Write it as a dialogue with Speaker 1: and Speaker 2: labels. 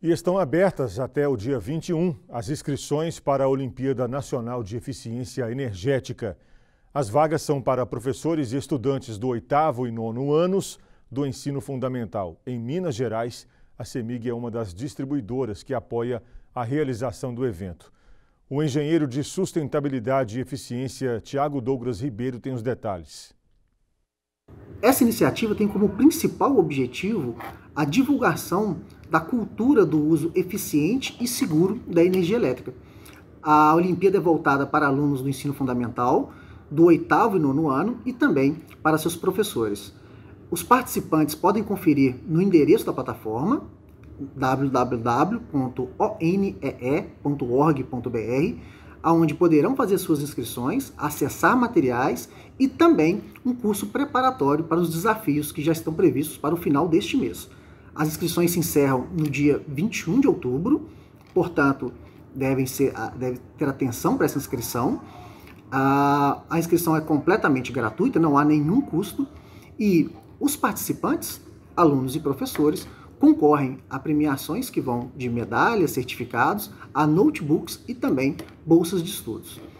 Speaker 1: E estão abertas até o dia 21 as inscrições para a Olimpíada Nacional de Eficiência Energética. As vagas são para professores e estudantes do oitavo e nono anos do ensino fundamental. Em Minas Gerais, a CEMIG é uma das distribuidoras que apoia a realização do evento. O engenheiro de sustentabilidade e eficiência, Tiago Douglas Ribeiro, tem os detalhes.
Speaker 2: Essa iniciativa tem como principal objetivo a divulgação da cultura do uso eficiente e seguro da energia elétrica. A Olimpíada é voltada para alunos do ensino fundamental, do oitavo e nono ano, e também para seus professores. Os participantes podem conferir no endereço da plataforma www.onee.org.br, aonde poderão fazer suas inscrições, acessar materiais e também um curso preparatório para os desafios que já estão previstos para o final deste mês. As inscrições se encerram no dia 21 de outubro, portanto, devem ser, ah, deve ter atenção para essa inscrição. A, ah, a inscrição é completamente gratuita, não há nenhum custo, e os participantes, alunos e professores, concorrem a premiações que vão de medalhas, certificados, a notebooks e também bolsas de estudos.